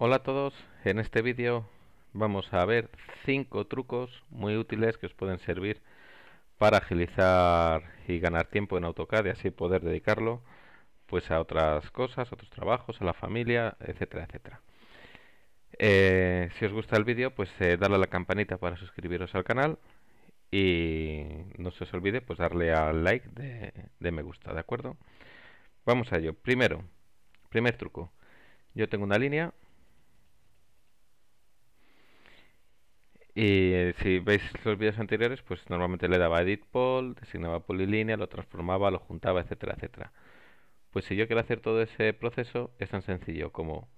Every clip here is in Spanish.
Hola a todos, en este vídeo vamos a ver 5 trucos muy útiles que os pueden servir para agilizar y ganar tiempo en AutoCAD y así poder dedicarlo pues a otras cosas, a otros trabajos, a la familia, etcétera, etcétera. Eh, si os gusta el vídeo, pues eh, darle a la campanita para suscribiros al canal y no se os olvide pues darle al like de, de me gusta, ¿de acuerdo? Vamos a ello. Primero, primer truco. Yo tengo una línea Y eh, si veis los vídeos anteriores, pues normalmente le daba edit pol, designaba polilínea, lo transformaba, lo juntaba, etcétera, etcétera. Pues si yo quiero hacer todo ese proceso, es tan sencillo como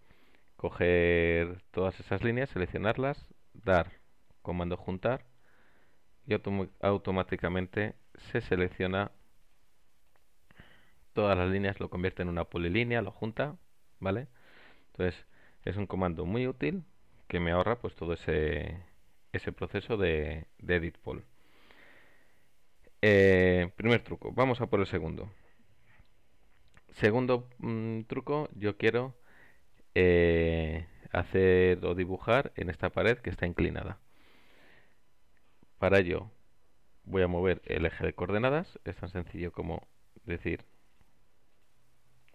coger todas esas líneas, seleccionarlas, dar comando juntar y automáticamente se selecciona todas las líneas, lo convierte en una polilínea, lo junta, ¿vale? Entonces es un comando muy útil que me ahorra pues todo ese ese proceso de, de edit poll. Eh, primer truco, vamos a por el segundo. Segundo mm, truco, yo quiero eh, hacer o dibujar en esta pared que está inclinada. Para ello voy a mover el eje de coordenadas, es tan sencillo como decir,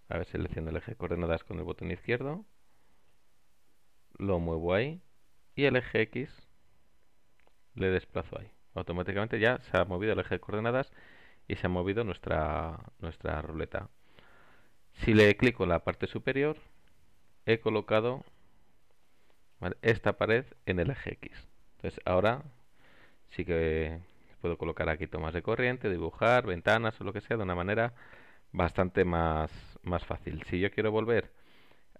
a ver, selecciono el eje de coordenadas con el botón izquierdo, lo muevo ahí y el eje X le desplazo ahí. Automáticamente ya se ha movido el eje de coordenadas y se ha movido nuestra, nuestra ruleta. Si le clico en la parte superior, he colocado esta pared en el eje X. Entonces ahora sí que puedo colocar aquí tomas de corriente, dibujar, ventanas o lo que sea de una manera bastante más, fácil. Si yo quiero volver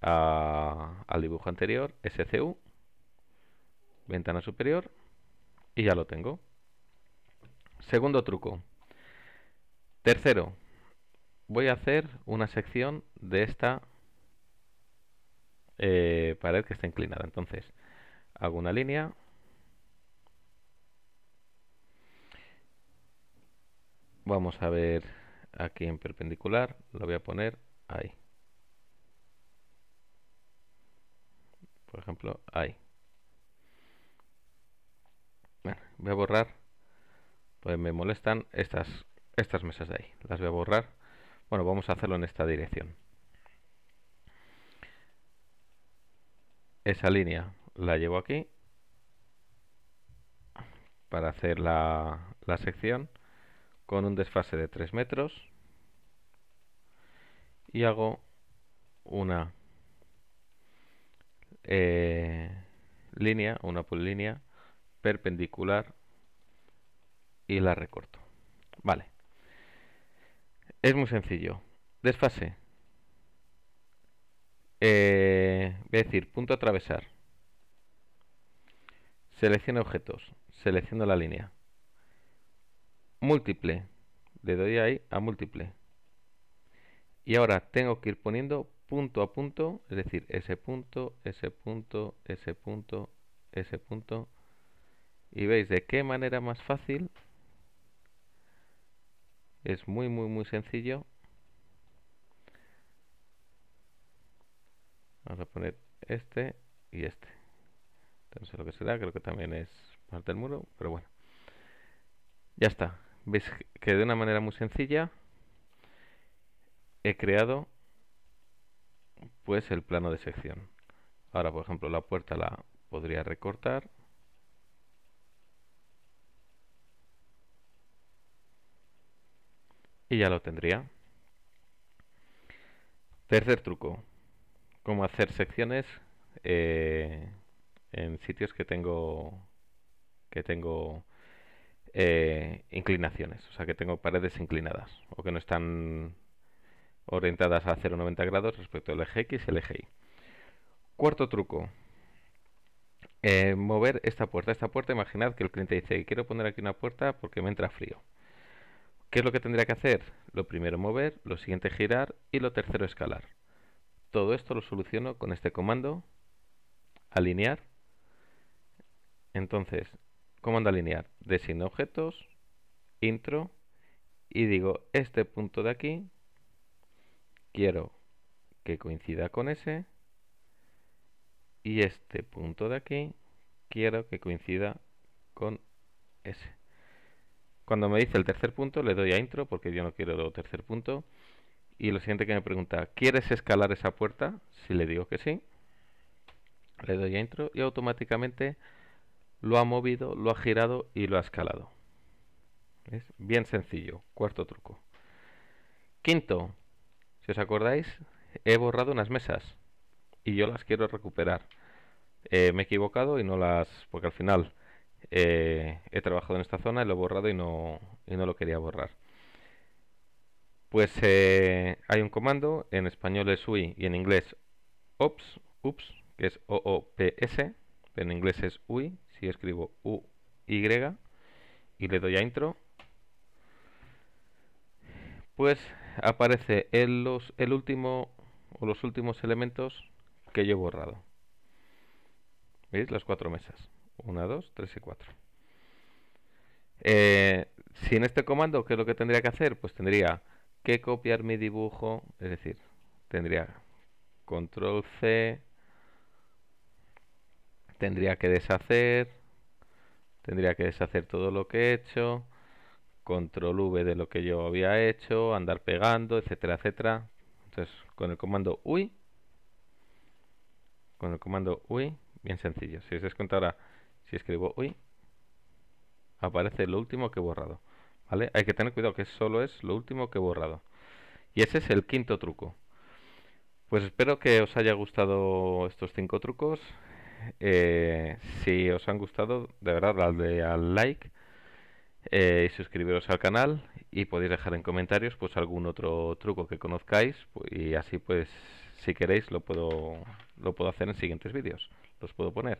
al dibujo anterior, SCU, ventana superior, y ya lo tengo. Segundo truco. Tercero, voy a hacer una sección de esta eh, pared que está inclinada. Entonces, hago una línea. Vamos a ver aquí en perpendicular. Lo voy a poner ahí. Por ejemplo, ahí voy a borrar. Pues me molestan estas, estas mesas de ahí. Las voy a borrar. Bueno, vamos a hacerlo en esta dirección. Esa línea la llevo aquí para hacer la, sección con un desfase de 3 metros y hago una eh, línea, una pull perpendicular y la recorto. Vale. Es muy sencillo. Desfase. Eh, voy a decir punto a atravesar. Selecciono objetos. Selecciono la línea. Múltiple. Le doy ahí a múltiple. Y ahora tengo que ir poniendo punto a punto, es decir, ese punto, ese punto, ese punto, ese punto, y veis de qué manera más fácil es muy muy muy sencillo vamos a poner este y este no lo que será, creo que también es parte del muro, pero bueno ya está, veis que de una manera muy sencilla he creado pues el plano de sección ahora por ejemplo la puerta la podría recortar y ya lo tendría. Tercer truco, cómo hacer secciones eh, en sitios que tengo que tengo eh, inclinaciones, o sea que tengo paredes inclinadas o que no están orientadas a 90 grados respecto al eje X y el eje Y. Cuarto truco, eh, mover esta puerta. Esta puerta, imaginad que el cliente dice, quiero poner aquí una puerta porque me entra frío. ¿Qué es lo que tendría que hacer? Lo primero mover, lo siguiente girar y lo tercero escalar. Todo esto lo soluciono con este comando, alinear. Entonces, comando alinear, designo objetos, intro y digo este punto de aquí, quiero que coincida con ese y este punto de aquí quiero que coincida con ese. Cuando me dice el tercer punto, le doy a intro porque yo no quiero el tercer punto. Y lo siguiente que me pregunta, ¿quieres escalar esa puerta? Si le digo que sí, le doy a intro y automáticamente lo ha movido, lo ha girado y lo ha escalado. Es Bien sencillo, cuarto truco. Quinto, si os acordáis, he borrado unas mesas y yo las quiero recuperar. Eh, me he equivocado y no las... porque al final eh, he trabajado en esta zona, y lo he borrado y no, no lo quería borrar. Pues eh, hay un comando, en español es UI y en inglés ops, que es OOPS, S en inglés es UI, si escribo UY y le doy a intro, pues aparece el, el último o los últimos elementos que yo he borrado. ¿Veis? Las cuatro mesas. 1, 2, 3 y 4. si en este comando, ¿qué es lo que tendría que hacer? Pues tendría que copiar mi dibujo, es decir, tendría control C, tendría que deshacer, tendría que deshacer todo lo que he hecho, control V de lo que yo había hecho, andar pegando, etcétera, etcétera. Entonces, con el comando UI, con el comando UI, bien sencillo. Si os descuento ahora si escribo hoy aparece lo último que he borrado. ¿Vale? Hay que tener cuidado que solo es lo último que he borrado. Y ese es el quinto truco. Pues espero que os haya gustado estos cinco trucos. Eh, si os han gustado, de verdad, dadle al like eh, y suscribiros al canal. Y podéis dejar en comentarios pues algún otro truco que conozcáis. Pues, y así pues, si queréis, lo puedo, lo puedo hacer en siguientes vídeos. Los puedo poner.